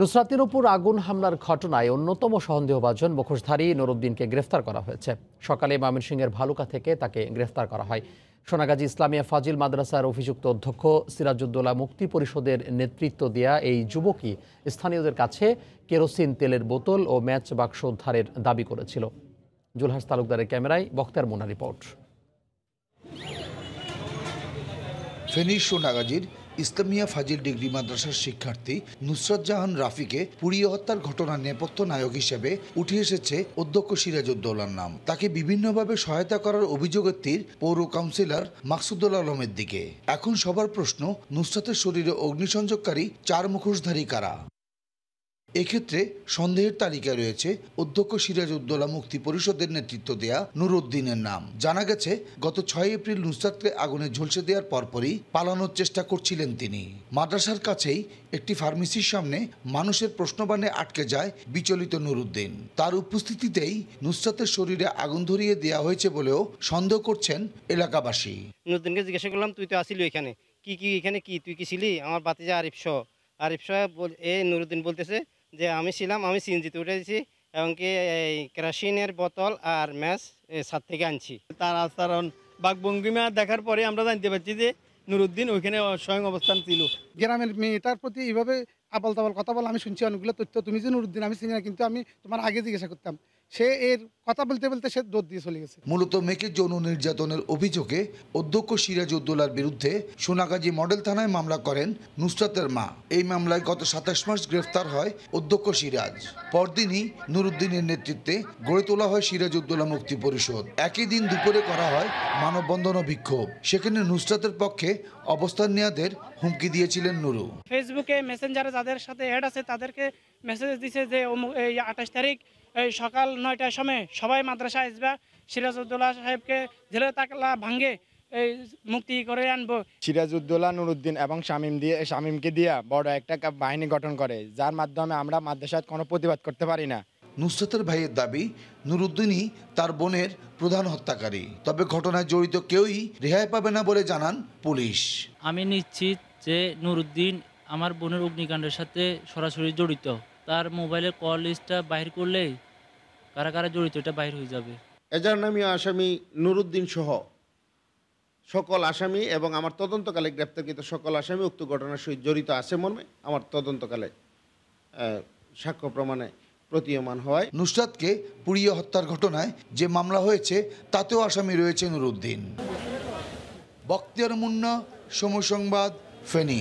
নুসরাতের উপর আগুন হামলার ঘটনায় অন্যতম সন্দেহভাজন মুখোশধারী নুরুদ্দিনকে গ্রেফতার করা হয়েছে সকালে ময়মনসিংহের ভালুকা থেকে তাকে গ্রেফতার করা হয় সোনাগাজী ইসলামিয়া ফাজিল মাদ্রাসার অভিযুক্ত অধ্যক্ষ সিরাজউদ্দৌলা মুক্তি পরিষদের নেতৃত্ব দেয়া এই যুবকই স্থানীয়দের কাছে কেরোসিন তেলের বোতল ও ম্যাচ বাক্স উদ্ধারের দাবি করেছিল জুলহাস তালুকদারের ক্যামেরায় বক্তার মোনা রিপোর্ট ফেনী সোনাগাজীর ইসলামিয়া ফাজিল ডিগ্রি মাদ্রাসার শিক্ষার্থী নুসরত জাহান রাফিকে পুড়িয়ে হত্যার ঘটনার নেপথ্য নায়ক হিসেবে উঠে এসেছে অধ্যক্ষ সিরাজউদ্দৌলার নাম তাকে বিভিন্নভাবে সহায়তা করার অভিযোগের তীর পৌর কাউন্সিলর মাকসুদুল আলমের দিকে এখন সবার প্রশ্ন নুসরতের শরীরে অগ্নিসংযোগকারী চার মুখোশধারী কারা এক্ষেত্রে সন্দেহের তালিকায় রয়েছে অধ্যক্ষ সিরাজ উদ্দোলা মুক্তি পরিষদের নেতৃত্ব দেয়া নুরুদ্দিনের নাম জানা গেছে গত ছয় এপ্রিল নুসরাতকে আগুনে ঝলসে দেওয়ার পরপরই পালানোর চেষ্টা করছিলেন তিনি মাদ্রাসার কাছেই একটি ফার্মেসির সামনে মানুষের প্রশ্নবাণে আটকে যায় বিচলিত নুরুদ্দিন তার উপস্থিতিতেই নুসরাতের শরীরে আগুন ধরিয়ে দেওয়া হয়েছে বলেও সন্দেহ করছেন এলাকাবাসী নুরুদ্দিনকে জিজ্ঞাসা করলাম তুই তো আসিলি এখানে কি কি এখানে কি তুই কি ছিলি আমার বাতিজা আরিফ শাহ আরিফ শাহ এ নুরুদ্দিন বলতেছে যে আমি ছিলাম আমি তে উঠেছি এমনকি এই ক্রাসিনের বোতল আর ম্যাচ সাত থেকে আনছি তার আচরণ বাঘভঙ্গিমা দেখার পরে আমরা জানতে পারছি যে নুরুদ্দিন ওইখানে স্বয়ং অবস্থান ছিল গ্রামের মেয়েটার প্রতি এইভাবে আবল তাবল কথা বলে আমি শুনছি অনেকগুলো তথ্য তুমি যে নুরুদ্দিন আমি চিনি না কিন্তু আমি তোমার আগে জিজ্ঞাসা করতাম সে এর কথা বলতে বলতে সে দৌড় দিয়ে চলে গেছে মূলত মেয়েকে যৌন নির্যাতনের অভিযোগে অধ্যক্ষ সিরাজ উদ্দোলার বিরুদ্ধে সোনাগাজী মডেল থানায় মামলা করেন নুসরাতের মা এই মামলায় গত সাতাশ মাস গ্রেফতার হয় অধ্যক্ষ সিরাজ পরদিনই নুরুদ্দিনের নেতৃত্বে গড়ে তোলা হয় সিরাজ উদ্দোলা মুক্তি পরিষদ একই দিন দুপুরে করা হয় মানববন্ধন ও বিক্ষোভ সেখানে নুসরাতের পক্ষে অবস্থান নেয়াদের হুমকি দিয়েছিলেন নুরু ফেসবুকে মেসেঞ্জারে যাদের সাথে অ্যাড আছে তাদেরকে মেসেজ দিছে যে এই আঠাশ তারিখ এই সকাল নয়টার সময় সবাই মাদ্রাসা আসবা সিরাজউদ্দৌলা সাহেবকে জেলে তাকলা ভাঙ্গে এই মুক্তি করে আনবো সিরাজউদ্দৌলা নুরুদ্দিন এবং শামীম দিয়ে শামীমকে দিয়া বড় একটা বাহিনী গঠন করে যার মাধ্যমে আমরা মাদ্রাসার কোনো প্রতিবাদ করতে পারি না নুসরতের ভাইয়ের দাবি নুরুদ্দিনই তার বোনের প্রধান হত্যাকারী তবে ঘটনায় জড়িত কেউই রেহাই পাবে না বলে জানান পুলিশ আমি নিশ্চিত যে নুরুদ্দিন আমার বোনের অগ্নিকাণ্ডের সাথে সরাসরি জড়িত তার মোবাইলের কল লিস্টটা বাহির করলে কারা কারা জড়িত এটা বাহির হয়ে যাবে এজার নামী আসামি নুরুদ্দিন সহ সকল আসামি এবং আমার তদন্তকালে গ্রেপ্তারকৃত সকল আসামি উক্ত ঘটনার সহিত জড়িত আছে মর্মে আমার তদন্তকালে সাক্ষ্য প্রমাণে প্রতীয়মান হওয়ায় নুসরাতকে পুড়িয়ে হত্যার ঘটনায় যে মামলা হয়েছে তাতেও আসামি রয়েছে নুরুদ্দিন বক্তিয়ার মুন্না সমসংবাদ ফেনী